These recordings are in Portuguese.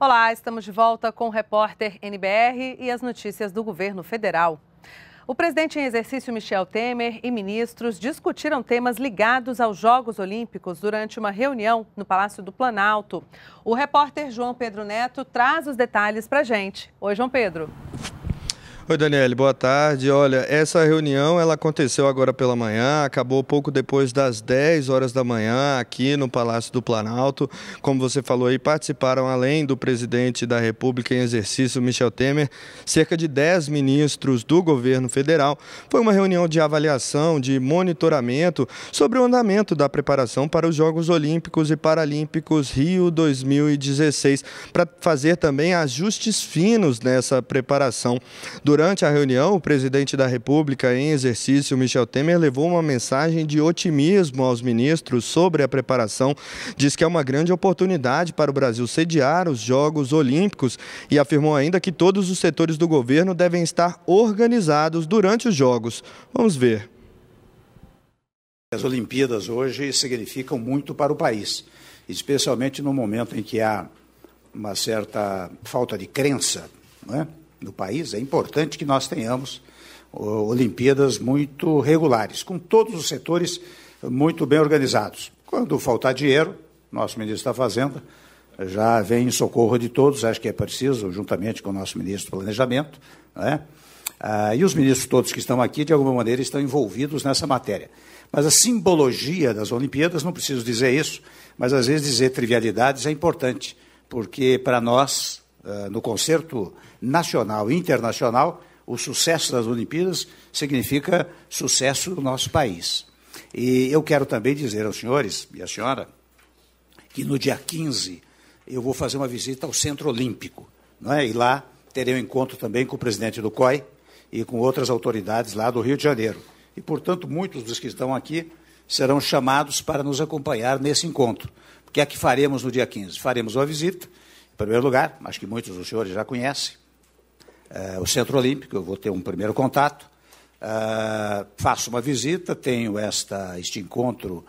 Olá, estamos de volta com o repórter NBR e as notícias do governo federal. O presidente em exercício Michel Temer e ministros discutiram temas ligados aos Jogos Olímpicos durante uma reunião no Palácio do Planalto. O repórter João Pedro Neto traz os detalhes para gente. Oi, João Pedro. Oi, Daniele, boa tarde. Olha, essa reunião ela aconteceu agora pela manhã, acabou pouco depois das 10 horas da manhã aqui no Palácio do Planalto. Como você falou aí, participaram além do presidente da República em exercício, Michel Temer, cerca de 10 ministros do governo federal. Foi uma reunião de avaliação, de monitoramento sobre o andamento da preparação para os Jogos Olímpicos e Paralímpicos Rio 2016, para fazer também ajustes finos nessa preparação. Durante Durante a reunião, o presidente da República em exercício, Michel Temer, levou uma mensagem de otimismo aos ministros sobre a preparação. Diz que é uma grande oportunidade para o Brasil sediar os Jogos Olímpicos e afirmou ainda que todos os setores do governo devem estar organizados durante os Jogos. Vamos ver. As Olimpíadas hoje significam muito para o país, especialmente no momento em que há uma certa falta de crença, não é? no país, é importante que nós tenhamos Olimpíadas muito regulares, com todos os setores muito bem organizados. Quando faltar dinheiro, nosso ministro da Fazenda já vem em socorro de todos, acho que é preciso, juntamente com o nosso ministro do Planejamento, né? ah, e os ministros todos que estão aqui, de alguma maneira, estão envolvidos nessa matéria. Mas a simbologia das Olimpíadas, não preciso dizer isso, mas às vezes dizer trivialidades é importante, porque para nós, eh, no concerto nacional e internacional, o sucesso das Olimpíadas significa sucesso do nosso país. E eu quero também dizer aos senhores e à senhora que no dia 15 eu vou fazer uma visita ao Centro Olímpico, não é? E lá terei um encontro também com o presidente do COI e com outras autoridades lá do Rio de Janeiro. E, portanto, muitos dos que estão aqui serão chamados para nos acompanhar nesse encontro. O que é que faremos no dia 15? Faremos uma visita primeiro lugar, acho que muitos dos senhores já conhecem, eh, o Centro Olímpico, eu vou ter um primeiro contato. Eh, faço uma visita, tenho esta, este encontro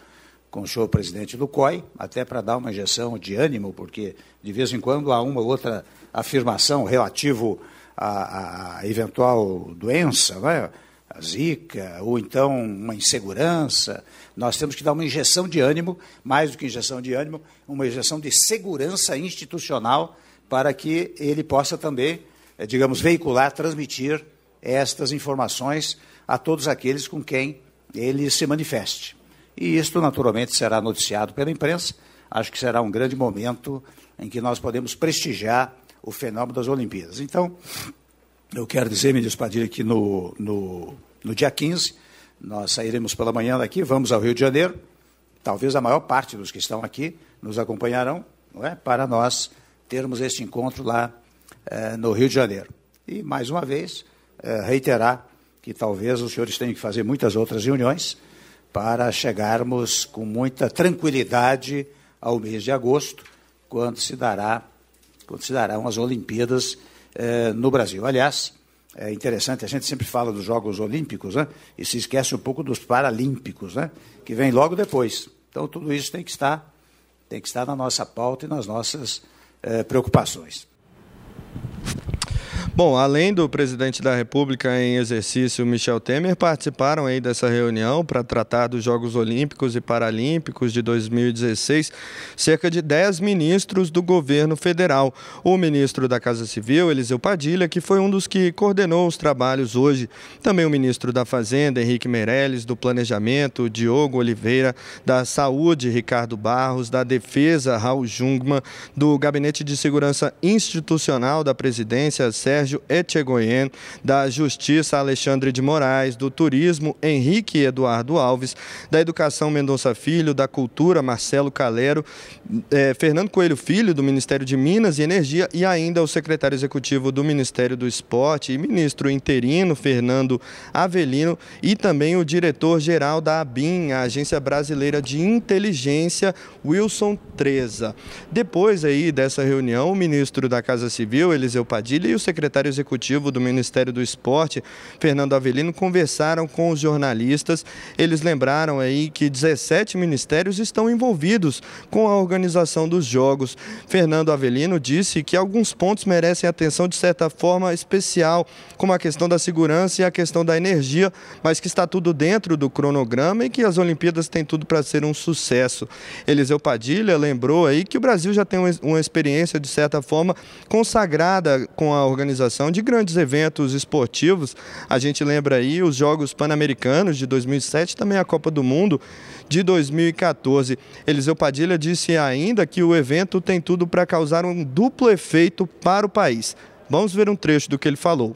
com o senhor presidente do COI, até para dar uma injeção de ânimo, porque de vez em quando há uma outra afirmação relativo à, à eventual doença, não é? zika, ou então uma insegurança, nós temos que dar uma injeção de ânimo, mais do que injeção de ânimo, uma injeção de segurança institucional para que ele possa também, eh, digamos, veicular, transmitir estas informações a todos aqueles com quem ele se manifeste. E isto, naturalmente, será noticiado pela imprensa. Acho que será um grande momento em que nós podemos prestigiar o fenômeno das Olimpíadas. Então, eu quero dizer, ministro Padilha, que no, no no dia 15, nós sairemos pela manhã daqui, vamos ao Rio de Janeiro. Talvez a maior parte dos que estão aqui nos acompanharão é? para nós termos este encontro lá eh, no Rio de Janeiro. E, mais uma vez, eh, reiterar que talvez os senhores tenham que fazer muitas outras reuniões para chegarmos com muita tranquilidade ao mês de agosto, quando se dará, quando se darão as Olimpíadas eh, no Brasil. Aliás, é interessante, a gente sempre fala dos Jogos Olímpicos, né? E se esquece um pouco dos Paralímpicos, né? Que vem logo depois. Então tudo isso tem que estar, tem que estar na nossa pauta e nas nossas eh, preocupações. Bom, além do presidente da República em exercício, Michel Temer, participaram aí dessa reunião para tratar dos Jogos Olímpicos e Paralímpicos de 2016 cerca de 10 ministros do governo federal. O ministro da Casa Civil, Eliseu Padilha, que foi um dos que coordenou os trabalhos hoje. Também o ministro da Fazenda, Henrique Meirelles, do Planejamento, Diogo Oliveira, da Saúde, Ricardo Barros, da Defesa, Raul Jungmann, do Gabinete de Segurança Institucional da Presidência, Sérgio Sérgio Etchegoyen, da Justiça Alexandre de Moraes, do Turismo Henrique Eduardo Alves, da Educação Mendonça Filho, da Cultura Marcelo Calero, eh, Fernando Coelho Filho, do Ministério de Minas e Energia, e ainda o secretário executivo do Ministério do Esporte e ministro interino Fernando Avelino, e também o diretor-geral da ABIN, a Agência Brasileira de Inteligência, Wilson Treza. Depois aí dessa reunião, o ministro da Casa Civil, Eliseu Padilha, e o secretário secretário executivo do Ministério do Esporte, Fernando Avelino, conversaram com os jornalistas. Eles lembraram aí que 17 ministérios estão envolvidos com a organização dos jogos. Fernando Avelino disse que alguns pontos merecem atenção de certa forma especial, como a questão da segurança e a questão da energia, mas que está tudo dentro do cronograma e que as Olimpíadas têm tudo para ser um sucesso. Eliseu Padilha lembrou aí que o Brasil já tem uma experiência de certa forma consagrada com a organização organização de grandes eventos esportivos. A gente lembra aí os Jogos Pan-Americanos de 2007, também a Copa do Mundo de 2014. Eliseu Padilha disse ainda que o evento tem tudo para causar um duplo efeito para o país. Vamos ver um trecho do que ele falou.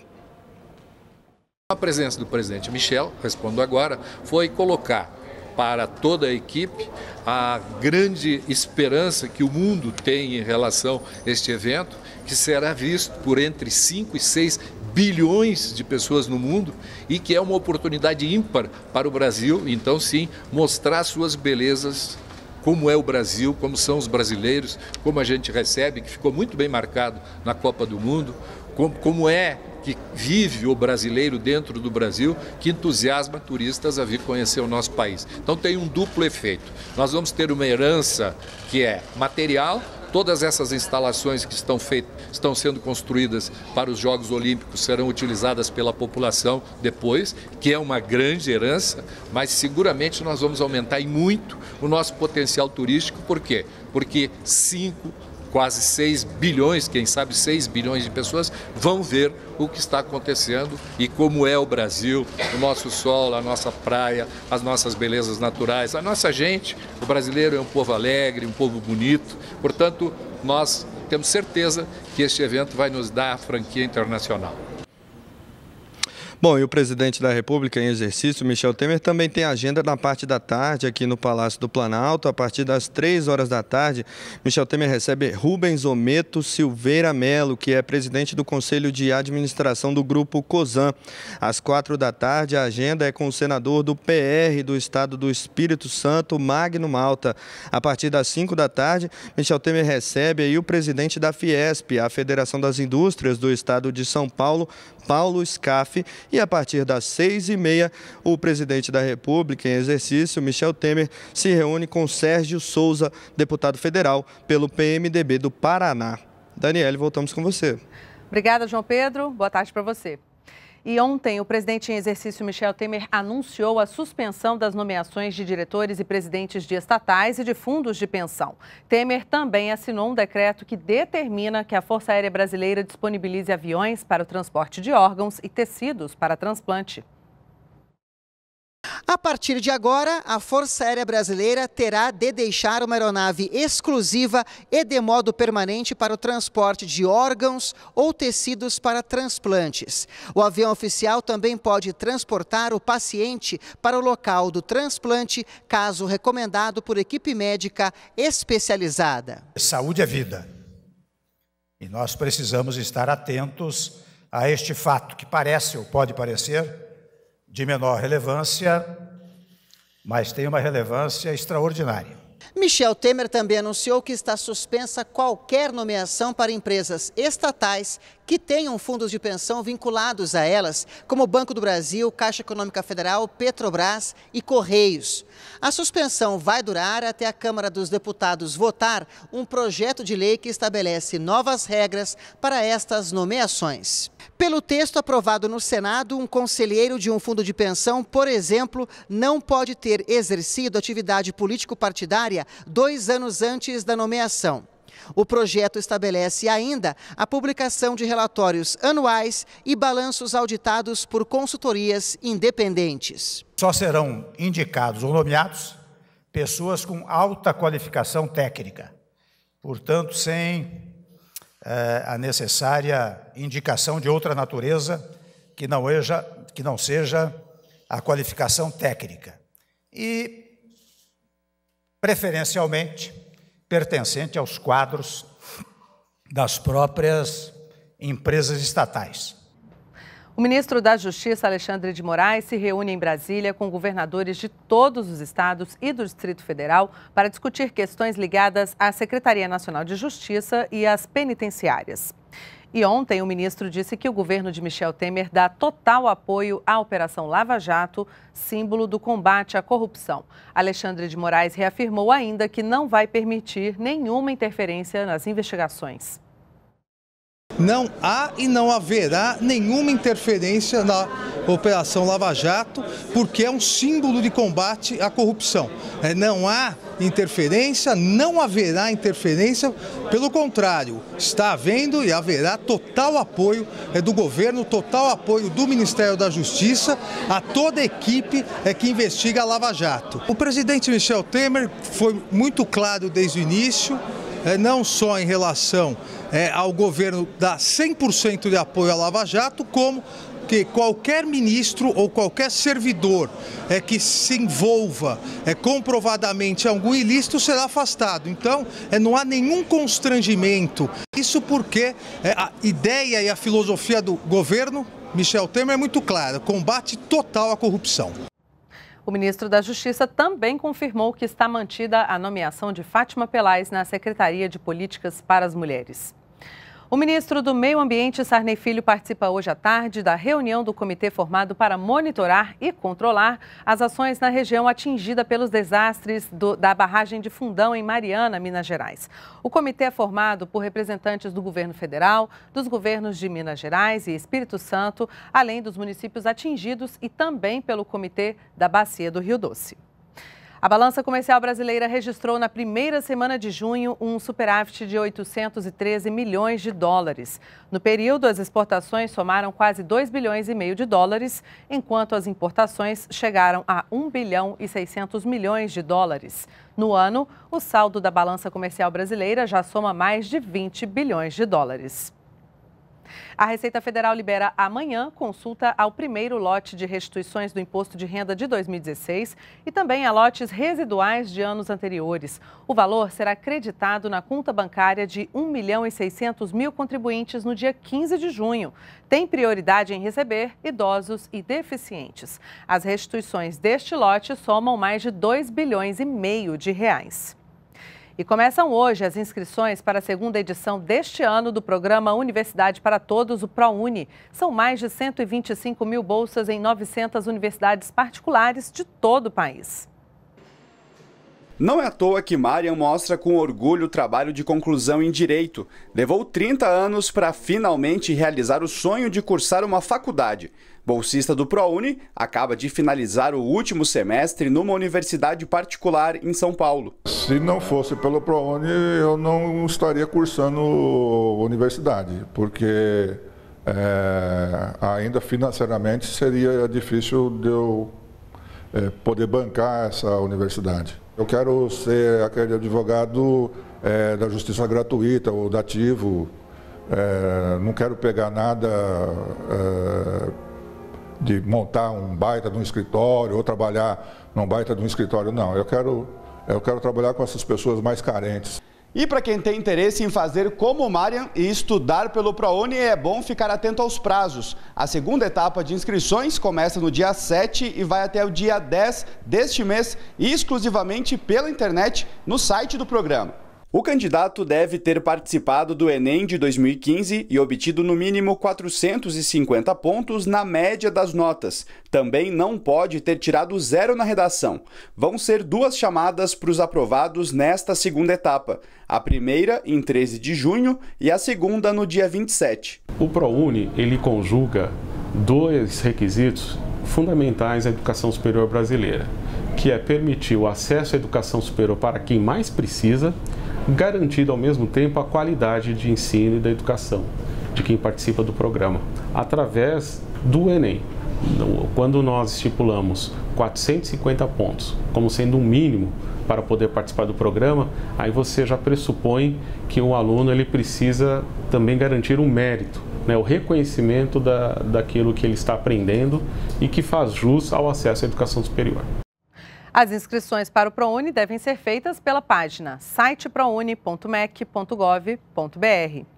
A presença do presidente Michel, respondo agora, foi colocar para toda a equipe a grande esperança que o mundo tem em relação a este evento, que será visto por entre 5 e 6 bilhões de pessoas no mundo e que é uma oportunidade ímpar para o Brasil, então sim, mostrar suas belezas como é o Brasil, como são os brasileiros, como a gente recebe, que ficou muito bem marcado na Copa do Mundo, como, como é que vive o brasileiro dentro do Brasil, que entusiasma turistas a vir conhecer o nosso país. Então tem um duplo efeito. Nós vamos ter uma herança que é material, Todas essas instalações que estão, feitas, estão sendo construídas para os Jogos Olímpicos serão utilizadas pela população depois, que é uma grande herança, mas seguramente nós vamos aumentar e muito o nosso potencial turístico. Por quê? Porque cinco quase 6 bilhões, quem sabe 6 bilhões de pessoas, vão ver o que está acontecendo e como é o Brasil, o nosso sol, a nossa praia, as nossas belezas naturais, a nossa gente. O brasileiro é um povo alegre, um povo bonito. Portanto, nós temos certeza que este evento vai nos dar a franquia internacional. Bom, e o presidente da República em exercício, Michel Temer, também tem agenda na parte da tarde aqui no Palácio do Planalto. A partir das três horas da tarde, Michel Temer recebe Rubens Ometo Silveira Melo, que é presidente do Conselho de Administração do Grupo COSAN. Às quatro da tarde, a agenda é com o senador do PR do Estado do Espírito Santo, Magno Malta. A partir das cinco da tarde, Michel Temer recebe aí o presidente da Fiesp, a Federação das Indústrias do Estado de São Paulo, Paulo Scaff, e a partir das seis e meia, o presidente da República em exercício, Michel Temer, se reúne com Sérgio Souza, deputado federal pelo PMDB do Paraná. Daniele, voltamos com você. Obrigada, João Pedro. Boa tarde para você. E ontem, o presidente em exercício Michel Temer anunciou a suspensão das nomeações de diretores e presidentes de estatais e de fundos de pensão. Temer também assinou um decreto que determina que a Força Aérea Brasileira disponibilize aviões para o transporte de órgãos e tecidos para transplante. A partir de agora, a Força Aérea Brasileira terá de deixar uma aeronave exclusiva e de modo permanente para o transporte de órgãos ou tecidos para transplantes. O avião oficial também pode transportar o paciente para o local do transplante, caso recomendado por equipe médica especializada. Saúde é vida. E nós precisamos estar atentos a este fato, que parece ou pode parecer de menor relevância, mas tem uma relevância extraordinária. Michel Temer também anunciou que está suspensa qualquer nomeação para empresas estatais que tenham fundos de pensão vinculados a elas, como Banco do Brasil, Caixa Econômica Federal, Petrobras e Correios. A suspensão vai durar até a Câmara dos Deputados votar um projeto de lei que estabelece novas regras para estas nomeações. Pelo texto aprovado no Senado, um conselheiro de um fundo de pensão, por exemplo, não pode ter exercido atividade político-partidária dois anos antes da nomeação. O projeto estabelece ainda a publicação de relatórios anuais e balanços auditados por consultorias independentes. Só serão indicados ou nomeados pessoas com alta qualificação técnica, portanto, sem eh, a necessária indicação de outra natureza que não, eja, que não seja a qualificação técnica. E, preferencialmente, pertencente aos quadros das próprias empresas estatais. O ministro da Justiça, Alexandre de Moraes, se reúne em Brasília com governadores de todos os estados e do Distrito Federal para discutir questões ligadas à Secretaria Nacional de Justiça e às penitenciárias. E ontem o ministro disse que o governo de Michel Temer dá total apoio à Operação Lava Jato, símbolo do combate à corrupção. Alexandre de Moraes reafirmou ainda que não vai permitir nenhuma interferência nas investigações. Não há e não haverá nenhuma interferência na Operação Lava Jato, porque é um símbolo de combate à corrupção. É, não há interferência, não haverá interferência, pelo contrário, está havendo e haverá total apoio é, do governo, total apoio do Ministério da Justiça, a toda a equipe é, que investiga a Lava Jato. O presidente Michel Temer foi muito claro desde o início, não só em relação é, ao governo dar 100% de apoio à Lava Jato, como que qualquer ministro ou qualquer servidor é que se envolva é comprovadamente algum ilícito será afastado. Então, é, não há nenhum constrangimento. Isso porque é, a ideia e a filosofia do governo Michel Temer é muito clara: combate total à corrupção. O ministro da Justiça também confirmou que está mantida a nomeação de Fátima Pelais na Secretaria de Políticas para as Mulheres. O ministro do Meio Ambiente, Sarney Filho, participa hoje à tarde da reunião do comitê formado para monitorar e controlar as ações na região atingida pelos desastres do, da barragem de Fundão, em Mariana, Minas Gerais. O comitê é formado por representantes do governo federal, dos governos de Minas Gerais e Espírito Santo, além dos municípios atingidos e também pelo comitê da Bacia do Rio Doce. A balança comercial brasileira registrou na primeira semana de junho um superávit de 813 milhões de dólares. No período, as exportações somaram quase 2 bilhões e meio de dólares, enquanto as importações chegaram a 1 bilhão e 600 milhões de dólares. No ano, o saldo da balança comercial brasileira já soma mais de 20 bilhões de dólares. A Receita Federal libera amanhã consulta ao primeiro lote de restituições do Imposto de Renda de 2016 e também a lotes residuais de anos anteriores. O valor será creditado na conta bancária de 1 milhão e 600 mil contribuintes no dia 15 de junho. Tem prioridade em receber idosos e deficientes. As restituições deste lote somam mais de 2 bilhões e meio de reais. E começam hoje as inscrições para a segunda edição deste ano do programa Universidade para Todos, o ProUni. São mais de 125 mil bolsas em 900 universidades particulares de todo o país. Não é à toa que Marian mostra com orgulho o trabalho de conclusão em direito. Levou 30 anos para finalmente realizar o sonho de cursar uma faculdade. Bolsista do ProUni, acaba de finalizar o último semestre numa universidade particular em São Paulo. Se não fosse pelo ProUni, eu não estaria cursando universidade, porque é, ainda financeiramente seria difícil de eu é, poder bancar essa universidade. Eu quero ser aquele advogado é, da justiça gratuita ou dativo, é, não quero pegar nada de montar um baita de um escritório ou trabalhar num baita de um escritório. Não, eu quero, eu quero trabalhar com essas pessoas mais carentes. E para quem tem interesse em fazer como o Marian e estudar pelo ProUni, é bom ficar atento aos prazos. A segunda etapa de inscrições começa no dia 7 e vai até o dia 10 deste mês, exclusivamente pela internet no site do programa. O candidato deve ter participado do Enem de 2015 e obtido no mínimo 450 pontos na média das notas. Também não pode ter tirado zero na redação. Vão ser duas chamadas para os aprovados nesta segunda etapa: a primeira em 13 de junho e a segunda no dia 27. O ProUni ele conjuga dois requisitos fundamentais à educação superior brasileira, que é permitir o acesso à educação superior para quem mais precisa garantindo ao mesmo tempo a qualidade de ensino e da educação de quem participa do programa, através do Enem. Quando nós estipulamos 450 pontos como sendo um mínimo para poder participar do programa, aí você já pressupõe que o aluno ele precisa também garantir um mérito, né, o reconhecimento da, daquilo que ele está aprendendo e que faz jus ao acesso à educação superior. As inscrições para o ProUni devem ser feitas pela página siteprouni.mec.gov.br.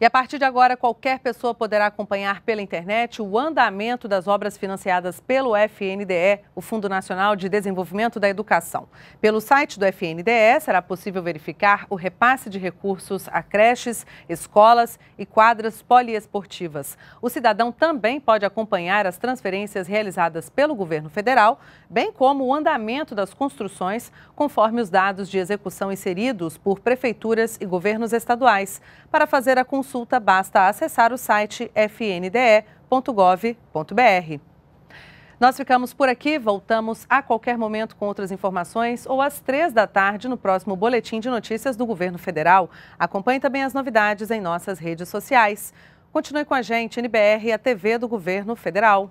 E a partir de agora, qualquer pessoa poderá acompanhar pela internet o andamento das obras financiadas pelo FNDE, o Fundo Nacional de Desenvolvimento da Educação. Pelo site do FNDE, será possível verificar o repasse de recursos a creches, escolas e quadras poliesportivas. O cidadão também pode acompanhar as transferências realizadas pelo governo federal, bem como o andamento das construções, conforme os dados de execução inseridos por prefeituras e governos estaduais, para fazer a consulta consulta, basta acessar o site fnde.gov.br. Nós ficamos por aqui, voltamos a qualquer momento com outras informações ou às três da tarde no próximo Boletim de Notícias do Governo Federal. Acompanhe também as novidades em nossas redes sociais. Continue com a gente, NBR, a TV do Governo Federal.